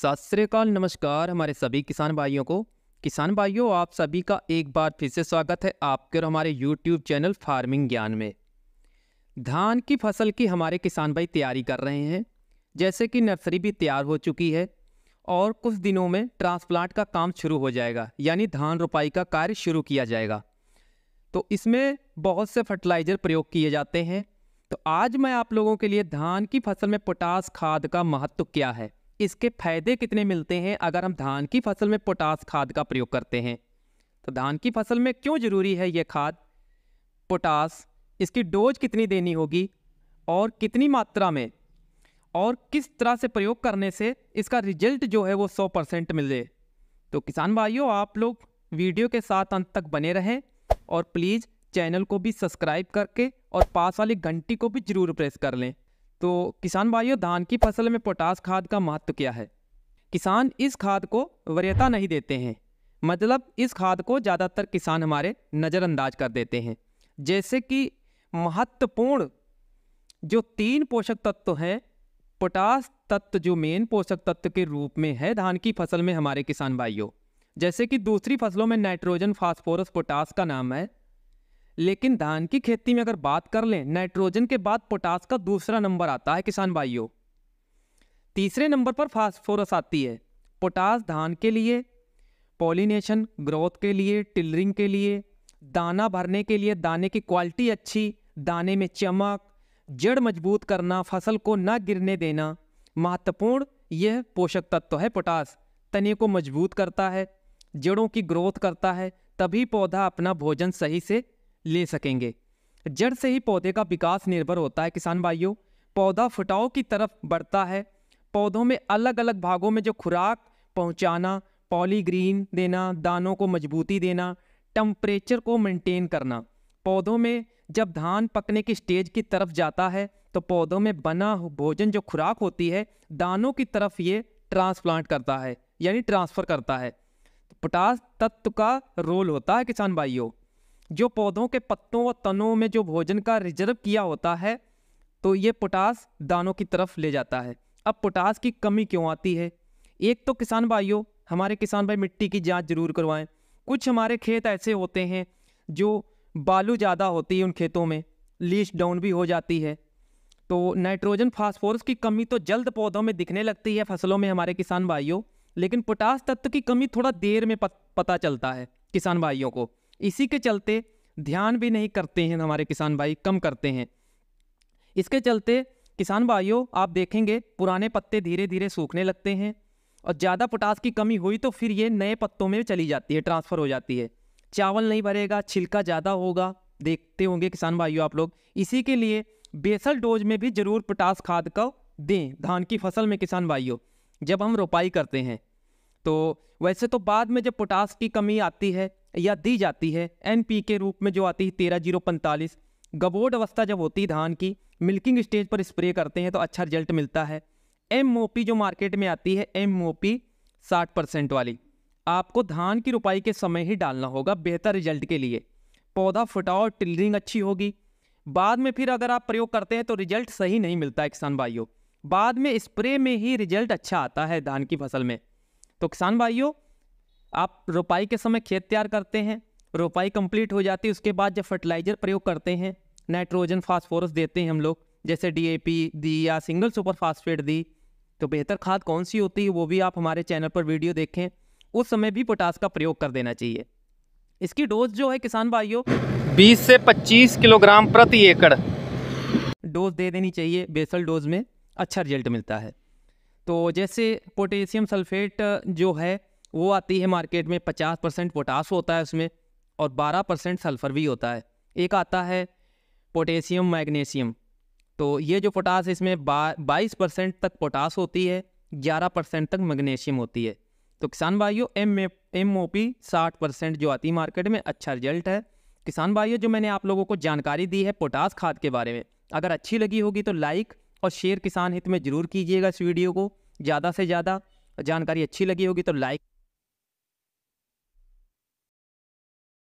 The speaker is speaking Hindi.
सत श्रीकाल नमस्कार हमारे सभी किसान भाइयों को किसान भाइयों आप सभी का एक बार फिर से स्वागत है आपके और हमारे यूट्यूब चैनल फार्मिंग ज्ञान में धान की फसल की हमारे किसान भाई तैयारी कर रहे हैं जैसे कि नर्सरी भी तैयार हो चुकी है और कुछ दिनों में ट्रांसप्लांट का काम शुरू हो जाएगा यानी धान रोपाई का कार्य शुरू किया जाएगा तो इसमें बहुत से फर्टिलाइज़र प्रयोग किए जाते हैं तो आज मैं आप लोगों के लिए धान की फसल में पोटास खाद का महत्व क्या है इसके फायदे कितने मिलते हैं अगर हम धान की फसल में पोटास खाद का प्रयोग करते हैं तो धान की फसल में क्यों ज़रूरी है ये खाद पोटास इसकी डोज कितनी देनी होगी और कितनी मात्रा में और किस तरह से प्रयोग करने से इसका रिजल्ट जो है वो 100 परसेंट मिले तो किसान भाइयों आप लोग वीडियो के साथ अंत तक बने रहें और प्लीज़ चैनल को भी सब्सक्राइब करके और पास वाली घंटी को भी ज़रूर प्रेस कर लें तो किसान भाइयों धान की फसल में पोटास खाद का महत्व क्या है किसान इस खाद को वरीयता नहीं देते हैं मतलब इस खाद को ज़्यादातर किसान हमारे नज़रअंदाज कर देते हैं जैसे कि महत्वपूर्ण जो तीन पोषक तत्व हैं पोटास तत्व जो मेन पोषक तत्व के रूप में है धान की फसल में हमारे किसान भाइयों जैसे कि दूसरी फसलों में नाइट्रोजन फास्फोरस पोटास का नाम है लेकिन धान की खेती में अगर बात कर लें नाइट्रोजन के बाद पोटास का दूसरा नंबर आता है किसान भाइयों तीसरे नंबर पर फास्फोरस आती है पोटास धान के लिए पॉलिनेशन ग्रोथ के लिए टिलरिंग के लिए दाना भरने के लिए दाने की क्वालिटी अच्छी दाने में चमक जड़ मजबूत करना फसल को न गिरने देना महत्वपूर्ण यह पोषक तत्व तो है पोटास तने को मजबूत करता है जड़ों की ग्रोथ करता है तभी पौधा अपना भोजन सही से ले सकेंगे जड़ से ही पौधे का विकास निर्भर होता है किसान भाइयों पौधा फुटाव की तरफ बढ़ता है पौधों में अलग अलग भागों में जो खुराक पहुंचाना पॉलीग्रीन देना दानों को मजबूती देना टम्परेचर को मेंटेन करना पौधों में जब धान पकने की स्टेज की तरफ जाता है तो पौधों में बना भोजन जो खुराक होती है दानों की तरफ ये ट्रांसप्लांट करता है यानी ट्रांसफ़र करता है तो पोटास तत्व का रोल होता है किसान भाइयों जो पौधों के पत्तों व तनों में जो भोजन का रिजर्व किया होता है तो ये पोटास दानों की तरफ ले जाता है अब पोटास की कमी क्यों आती है एक तो किसान भाइयों हमारे किसान भाई मिट्टी की जांच जरूर करवाएं कुछ हमारे खेत ऐसे होते हैं जो बालू ज़्यादा होती है उन खेतों में लीच डाउन भी हो जाती है तो नाइट्रोजन फास्फोरस की कमी तो जल्द पौधों में दिखने लगती है फसलों में हमारे किसान भाइयों लेकिन पोटास तत्व की कमी थोड़ा देर में पत, पता चलता है किसान भाइयों को इसी के चलते ध्यान भी नहीं करते हैं हमारे किसान भाई कम करते हैं इसके चलते किसान भाइयों आप देखेंगे पुराने पत्ते धीरे धीरे सूखने लगते हैं और ज़्यादा पोटास की कमी हुई तो फिर ये नए पत्तों में चली जाती है ट्रांसफ़र हो जाती है चावल नहीं भरेगा छिलका ज़्यादा होगा देखते होंगे किसान भाइयों आप लोग इसी के लिए बेसल डोज में भी ज़रूर पोटास खाद का दें धान की फसल में किसान भाइयों जब हम रोपाई करते हैं तो वैसे तो बाद में जब पोटास की कमी आती है या दी जाती है एन के रूप में जो आती है तेरह जीरो पैंतालीस गबोड अवस्था जब होती है धान की मिल्किंग स्टेज पर स्प्रे करते हैं तो अच्छा रिजल्ट मिलता है एम जो मार्केट में आती है एम ओ पी साठ परसेंट वाली आपको धान की रुपाई के समय ही डालना होगा बेहतर रिजल्ट के लिए पौधा फुटाओ टिलरिंग अच्छी होगी बाद में फिर अगर आप प्रयोग करते हैं तो रिजल्ट सही नहीं मिलता है किसान भाइयों बाद में स्प्रे में ही रिजल्ट अच्छा आता है धान की फसल में तो किसान भाइयों आप रोपाई के समय खेत तैयार करते हैं रोपाई कंप्लीट हो जाती है उसके बाद जब फर्टिलाइजर प्रयोग करते हैं नाइट्रोजन फास्फोरस देते हैं हम लोग जैसे डीएपी दी या सिंगल सुपर फास्फेट दी तो बेहतर खाद कौन सी होती है वो भी आप हमारे चैनल पर वीडियो देखें उस समय भी पोटास का प्रयोग कर देना चाहिए इसकी डोज जो है किसान भाइयों बीस से पच्चीस किलोग्राम प्रति एकड़ डोज दे देनी चाहिए बेसल डोज में अच्छा रिजल्ट मिलता है तो जैसे पोटेशियम सल्फेट जो है वो आती है मार्केट में पचास परसेंट पोटास होता है उसमें और बारह परसेंट सल्फ़र भी होता है एक आता है पोटेशियम मैग्नीशियम तो ये जो पोटास इसमें बाईस परसेंट तक पोटास होती है ग्यारह परसेंट तक मैग्नीशियम होती है तो किसान भाइयों एम एम ओ पी साठ परसेंट जो आती है मार्केट में अच्छा रिजल्ट है किसान भाइयों जो मैंने आप लोगों को जानकारी दी है पोटास खाद के बारे में अगर अच्छी लगी होगी तो लाइक और शेयर किसान हित में ज़रूर कीजिएगा इस वीडियो को ज़्यादा से ज़्यादा जानकारी अच्छी लगी होगी तो लाइक